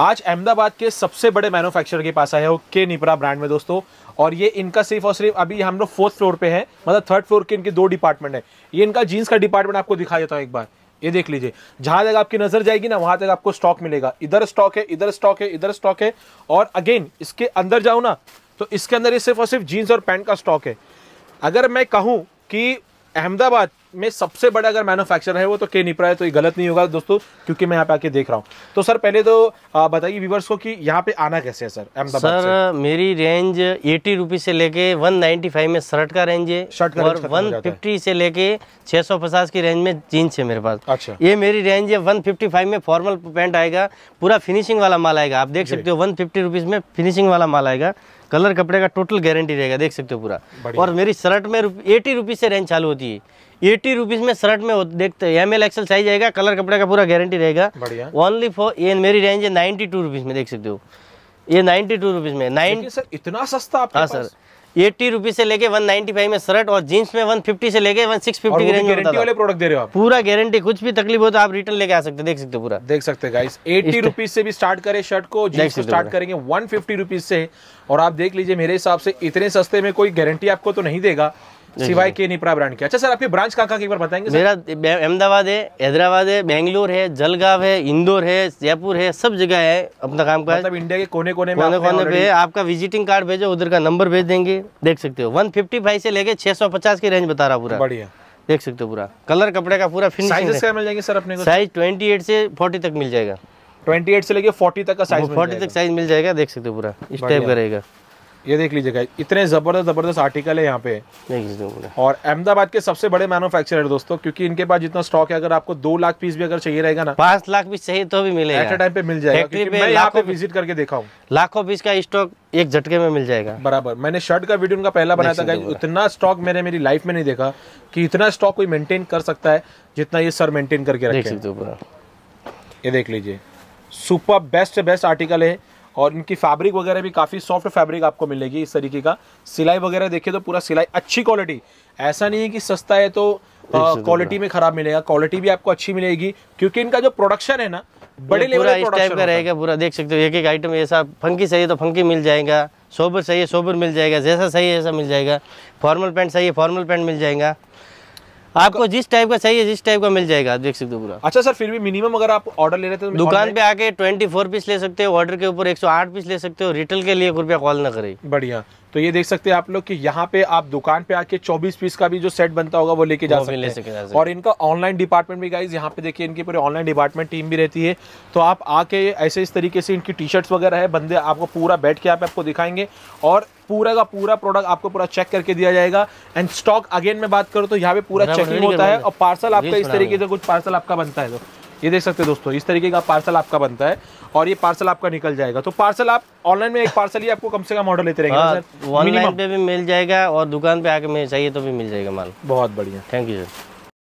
आज अहमदाबाद के सबसे बड़े मैन्युफैक्चरर के पास आया हो के निपरा ब्रांड में दोस्तों और ये इनका सिर्फ और सिर्फ अभी हम लोग फोर्थ फ्लोर पे है मतलब थर्ड फ्लोर के इनके दो डिपार्टमेंट है ये इनका जीन्स का डिपार्टमेंट आपको दिखा देता हूँ एक बार ये देख लीजिए जहां तक आपकी नजर जाएगी ना वहां तक आपको स्टॉक मिलेगा इधर स्टॉक है इधर स्टॉक है इधर स्टॉक है और अगेन इसके अंदर जाऊँ ना तो इसके अंदर ये सिर्फ और सिर्फ जीन्स और पैंट का स्टॉक है अगर मैं कहूँ कि अहमदाबाद में सबसे बड़ा अगर मैन्युफैक्चर है वो तो के निपरा है तो ये गलत नहीं होगा दोस्तों क्योंकि मैं यहाँ पे आके देख रहा हूँ तो सर पहले तो बताइए व्यूवर्स को कि यहाँ पे आना कैसे है सर सर मेरी रेंज एटी रुपीज से लेके 195 में शर्ट का रेंज है शर्ट का और वन फिफ्टी से लेके 650 की रेंज में जीन्स है मेरे पास अच्छा ये मेरी रेंज है 155 में फॉर्मल पैंट आएगा पूरा फिनिशिंग वाला माल आएगा आप देख सकते हो वन फिफ्टी में फिनिशिंग वाला माल आएगा कलर कपड़े का टोटल गारंटी रहेगा देख सकते हो पूरा और मेरी शर्ट में एटी रुपीज़ से रेंज चालू होती है एटी रुपीज़ में शर्ट में देखते हैं एम एल एक्सल साइज आएगा कलर कपड़े का पूरा गारंटी रहेगा ओनली फॉर ये मेरी रेंज है नाइनटी टू रुपीज़ में देख सकते हो ये नाइनटी टू रुपीज़ में नाइन सर इतना सस्ता हाँ सर एट्टी रुपीज से लेके वन नाइन्टी फाइव में शर्ट और जींस में वन फिफ्टी से लेके वन सिक्स फिफ्टी रेंज में वाले प्रोडक्ट दे रहे हो आप पूरा गारंटी कुछ भी तकलीफ हो तो आप रिटर्न लेके आ सकते देख सकते पूरा देख सकते गाइस एट्टी रुपीज से भी स्टार्ट करें शर्ट को जींस को स्टार्ट करेंगे वन फिफ्टी रुपीज से और आप देख लीजिए मेरे हिसाब से इतने सस्ते में कोई गारंटी आपको तो नहीं देगा सिवाय के निपरा ब्रांड के अच्छा सर आपकी ब्रांच कहाँ कहाँ एक बार बताएंगे मेरा अहमदाबाद है हैदराबाद है बेंगलोर है जलगांव है इंदौर है जयपुर है सब जगह है अपना काम का मतलब इंडिया के कोने कोने में कोने कोने पे आपका विजिटिंग कार्ड भेजो उधर का नंबर भेज देंगे देख सकते हो वन से लेके छह की रेंज बता रहा पूरा बढ़िया देख सकते हो पूरा कलर कपड़े का पूरा फिनिश मिल जाएंगे सर अपने साइज ट्वेंटी से फोर्टी तक मिल जाएगा 28 से लेके 40 तक का साइज 40 तक साइज मिल जाएगा देख सकते हो पूरा इस टाइप का रहेगा ये देख लीजिएगा इतने ज़बरदस्त ज़बरदस्त आर्टिकल है यहाँ पे और अहमदाबाद के सबसे बड़े है दोस्तों क्योंकि इनके पास जितना स्टॉक है अगर आपको दो लाख पीस भी अगर चाहिए रहेगा ना पांच लाख पीस चाहिए तो भी मिले एट टाइम पे मिल जाएगा विजिट करके देखा हूँ लाखों पीस का स्टॉक एक झटके में मिल जाएगा बराबर मैंने शर्ट का वीडियो उनका पहला बनाया था उतना स्टॉक मैंने मेरी लाइफ में नहीं देखा कि इतना स्टॉक कोई मेंटेन कर सकता है जितना ये सर मेंटेन करके रखे ये देख लीजिए सुपर बेस्ट बेस्ट आर्टिकल है और इनकी फैब्रिक वगैरह भी काफ़ी सॉफ्ट फैब्रिक आपको मिलेगी इस तरीके का सिलाई वगैरह देखिए तो पूरा सिलाई अच्छी क्वालिटी ऐसा नहीं है कि सस्ता है तो क्वालिटी में खराब मिलेगा क्वालिटी भी आपको अच्छी मिलेगी क्योंकि इनका जो प्रोडक्शन है ना बड़े लेवल इस टाइप का रहेगा पूरा देख सकते हो एक एक आइटम ऐसा फंकी चाहिए तो फंकी मिल जाएगा सोबर सही है सोबर मिल जाएगा जैसा सही है ऐसा मिल जाएगा फॉर्मल पैंट चाहिए फॉर्मल पैंट मिल जाएगा आपको जिस टाइप का चाहिए जिस टाइप का मिल जाएगा आप देख सकते हो पूरा अच्छा सर फिर भी मिनिमम अगर आप ऑर्डर ले रहे थे तो दुकान पे आके 24 पीस ले सकते हो ऑर्डर के ऊपर 108 पीस ले सकते हो रिटेल के लिए रुपया कॉल ना करे बढ़िया तो ये देख सकते हैं आप लोग कि यहाँ पे आप दुकान पे आके 24 पीस का भी जो सेट बनता होगा वो लेके जा सकते हैं और इनका ऑनलाइन डिपार्टमेंट भी गाइज यहाँ पे देखिए इनकी पूरी ऑनलाइन डिपार्टमेंट टीम भी रहती है तो आप आके ऐसे इस तरीके से इनकी टी शर्ट्स वगैरह है बंदे आपको पूरा बैठ के आप आपको दिखाएंगे और पूरा का पूरा प्रोडक्ट आपको पूरा चेक करके दिया जाएगा एंड स्टॉक अगेन में बात करूँ तो यहाँ पे पूरा चेकिंग होता है और पार्सल आपका इस तरीके से कुछ पार्सल आपका बनता है तो ये देख सकते हो दोस्तों इस तरीके का पार्सल आपका बनता है और ये पार्सल आपका निकल जाएगा तो पार्सल आप ऑनलाइन में एक पार्सल ही आपको कम से कम ऑर्डर लेते रहेंगे ऑनलाइन हाँ, पे भी मिल जाएगा और दुकान पे आके में चाहिए तो भी मिल जाएगा माल बहुत बढ़िया थैंक यू सर